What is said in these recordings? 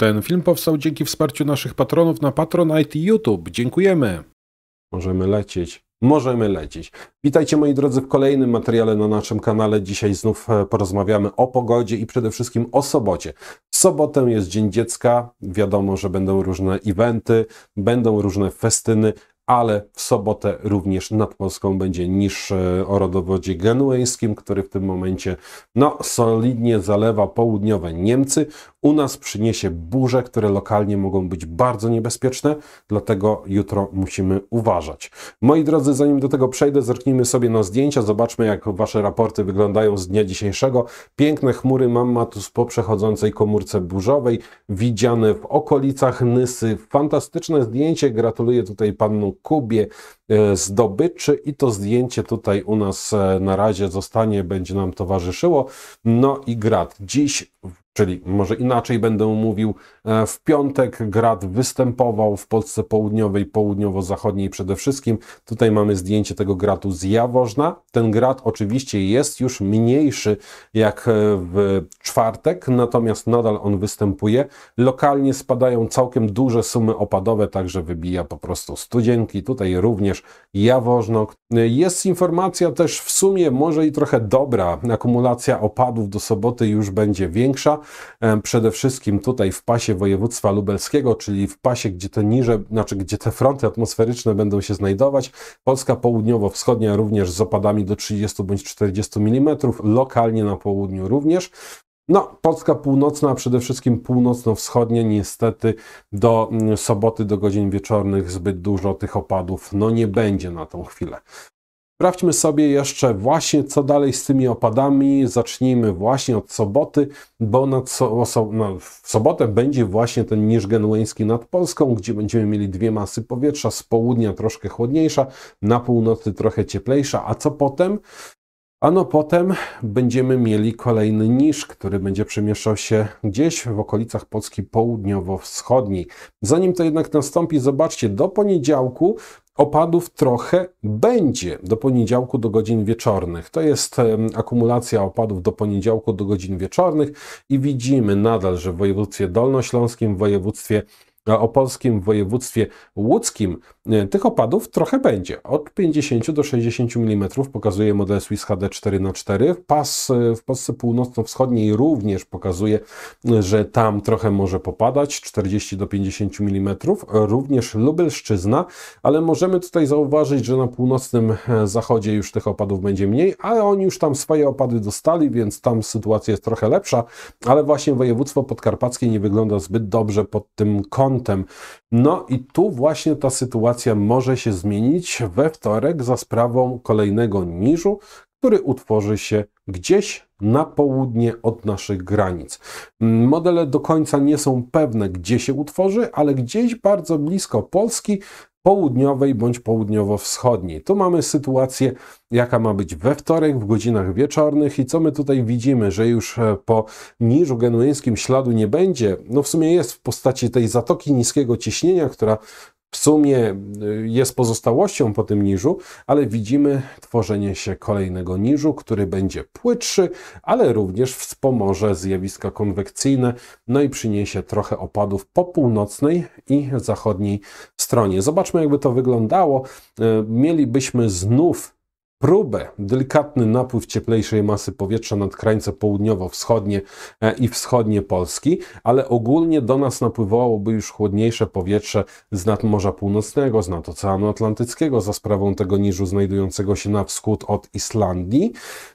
Ten film powstał dzięki wsparciu naszych patronów na Patronite i YouTube. Dziękujemy. Możemy lecieć. Możemy lecieć. Witajcie moi drodzy w kolejnym materiale na naszym kanale. Dzisiaj znów e, porozmawiamy o pogodzie i przede wszystkim o sobocie. W sobotę jest Dzień Dziecka. Wiadomo, że będą różne eventy, będą różne festyny, ale w sobotę również nad Polską będzie niż o rodowodzie genueńskim, który w tym momencie no, solidnie zalewa południowe Niemcy. U nas przyniesie burze, które lokalnie mogą być bardzo niebezpieczne, dlatego jutro musimy uważać. Moi drodzy, zanim do tego przejdę, zerknijmy sobie na zdjęcia, zobaczmy jak Wasze raporty wyglądają z dnia dzisiejszego. Piękne chmury mam matus po przechodzącej komórce burzowej, widziane w okolicach Nysy. Fantastyczne zdjęcie, gratuluję tutaj panu Kubie e, zdobyczy i to zdjęcie tutaj u nas e, na razie zostanie, będzie nam towarzyszyło. No i grad. Dziś Czyli może inaczej będę mówił, e, w piątek grad występował w Polsce południowej, południowo-zachodniej przede wszystkim. Tutaj mamy zdjęcie tego gratu z Jawożna. Ten grad oczywiście jest już mniejszy jak e, w czwartek, natomiast nadal on występuje. Lokalnie spadają całkiem duże sumy opadowe, także wybija po prostu studzienki. Tutaj również Jawożno e, Jest informacja też w sumie może i trochę dobra. Akumulacja opadów do soboty już będzie większa E, przede wszystkim tutaj w pasie województwa lubelskiego, czyli w pasie, gdzie te niże, znaczy gdzie te fronty atmosferyczne będą się znajdować. Polska południowo-wschodnia również z opadami do 30 bądź 40 mm, lokalnie na południu również. No, Polska północna, a przede wszystkim północno-wschodnie, niestety do mm, soboty, do godzin wieczornych zbyt dużo tych opadów no, nie będzie na tą chwilę. Sprawdźmy sobie jeszcze właśnie, co dalej z tymi opadami. Zacznijmy właśnie od soboty, bo nad so, so, no, w sobotę będzie właśnie ten niż genueński nad Polską, gdzie będziemy mieli dwie masy powietrza, z południa troszkę chłodniejsza, na północy trochę cieplejsza, a co potem? Ano potem będziemy mieli kolejny niż, który będzie przemieszczał się gdzieś w okolicach Polski południowo-wschodniej. Zanim to jednak nastąpi, zobaczcie, do poniedziałku Opadów trochę będzie do poniedziałku do godzin wieczornych. To jest akumulacja opadów do poniedziałku do godzin wieczornych i widzimy nadal, że w województwie dolnośląskim, w województwie e, opolskim, w województwie łódzkim E, tych opadów trochę będzie. Od 50 do 60 mm pokazuje model Swiss HD 4x4. Pas e, w Polsce północno-wschodniej również pokazuje, e, że tam trochę może popadać 40 do 50 mm. Również Lubelszczyzna, ale możemy tutaj zauważyć, że na północnym zachodzie już tych opadów będzie mniej, ale oni już tam swoje opady dostali, więc tam sytuacja jest trochę lepsza, ale właśnie województwo podkarpackie nie wygląda zbyt dobrze pod tym kątem. No i tu właśnie ta sytuacja sytuacja może się zmienić we wtorek za sprawą kolejnego niżu, który utworzy się gdzieś na południe od naszych granic. Modele do końca nie są pewne, gdzie się utworzy, ale gdzieś bardzo blisko Polski południowej bądź południowo-wschodniej. Tu mamy sytuację, jaka ma być we wtorek w godzinach wieczornych i co my tutaj widzimy, że już e, po niżu genueńskim śladu nie będzie. No w sumie jest w postaci tej zatoki niskiego ciśnienia, która w sumie y, jest pozostałością po tym niżu, ale widzimy tworzenie się kolejnego niżu, który będzie płytszy, ale również wspomoże zjawiska konwekcyjne, no i przyniesie trochę opadów po północnej i zachodniej stronie. Zobaczmy, jakby to wyglądało. Y, mielibyśmy znów próbę delikatny napływ cieplejszej masy powietrza nad krańce południowo-wschodnie e, i wschodnie Polski, ale ogólnie do nas napływałoby już chłodniejsze powietrze z nad Morza Północnego, z nad Oceanu Atlantyckiego za sprawą tego niżu znajdującego się na wschód od Islandii.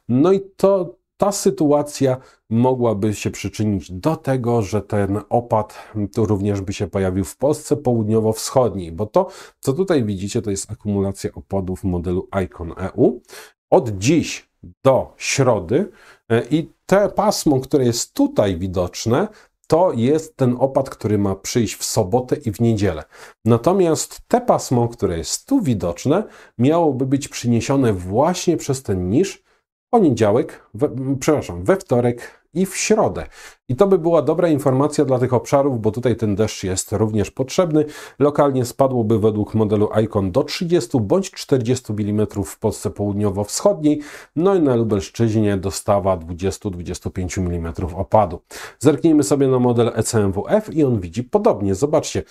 No i to ta sytuacja mogłaby się przyczynić do tego, że ten opad tu również by się pojawił w Polsce południowo-wschodniej, bo to, co tutaj widzicie, to jest akumulacja opadów modelu Icon EU. Od dziś do środy e, i te pasmo, które jest tutaj widoczne, to jest ten opad, który ma przyjść w sobotę i w niedzielę. Natomiast te pasmo, które jest tu widoczne, miałoby być przyniesione właśnie przez ten niż poniedziałek, we, przepraszam, we wtorek i w środę. I to by była dobra informacja dla tych obszarów, bo tutaj ten deszcz jest również potrzebny. Lokalnie spadłoby według modelu ICON do 30 bądź 40 mm w Polsce południowo-wschodniej, no i na Lubelszczyźnie dostawa 20-25 mm opadu. Zerknijmy sobie na model ECMWF i on widzi podobnie. Zobaczcie,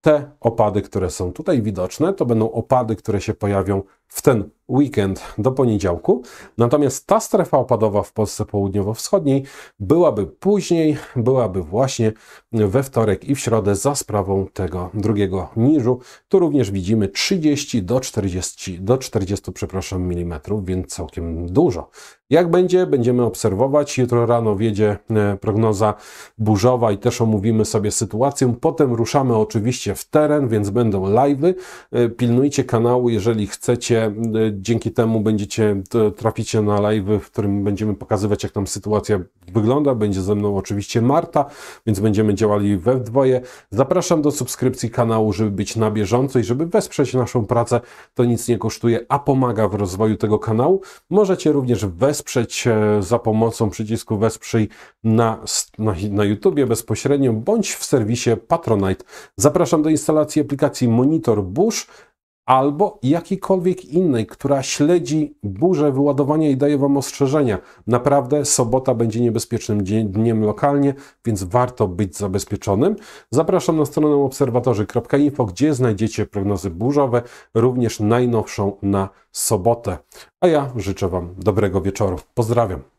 te opady, które są tutaj widoczne, to będą opady, które się pojawią w ten weekend do poniedziałku. Natomiast ta strefa opadowa w Polsce południowo-wschodniej byłaby później, byłaby właśnie we wtorek i w środę za sprawą tego drugiego niżu. Tu również widzimy 30 do 40, do 40 przepraszam, mm, więc całkiem dużo. Jak będzie? Będziemy obserwować. Jutro rano wiedzie e, prognoza burzowa i też omówimy sobie sytuację. Potem ruszamy oczywiście w teren, więc będą live'y. E, pilnujcie kanału, jeżeli chcecie e, dzięki temu będziecie, traficie na live, w którym będziemy pokazywać, jak tam sytuacja wygląda. Będzie ze mną oczywiście Marta, więc będziemy działali we dwoje. Zapraszam do subskrypcji kanału, żeby być na bieżąco i żeby wesprzeć naszą pracę. To nic nie kosztuje, a pomaga w rozwoju tego kanału. Możecie również wesprzeć e, za pomocą przycisku wesprzyj na, na, na YouTubie bezpośrednio bądź w serwisie Patronite. Zapraszam do instalacji aplikacji Monitor Bush albo jakiejkolwiek innej, która śledzi burzę wyładowania i daje Wam ostrzeżenia. Naprawdę sobota będzie niebezpiecznym dniem lokalnie, więc warto być zabezpieczonym. Zapraszam na stronę obserwatorzy.info, gdzie znajdziecie prognozy burzowe, również najnowszą na sobotę. A ja życzę Wam dobrego wieczoru. Pozdrawiam.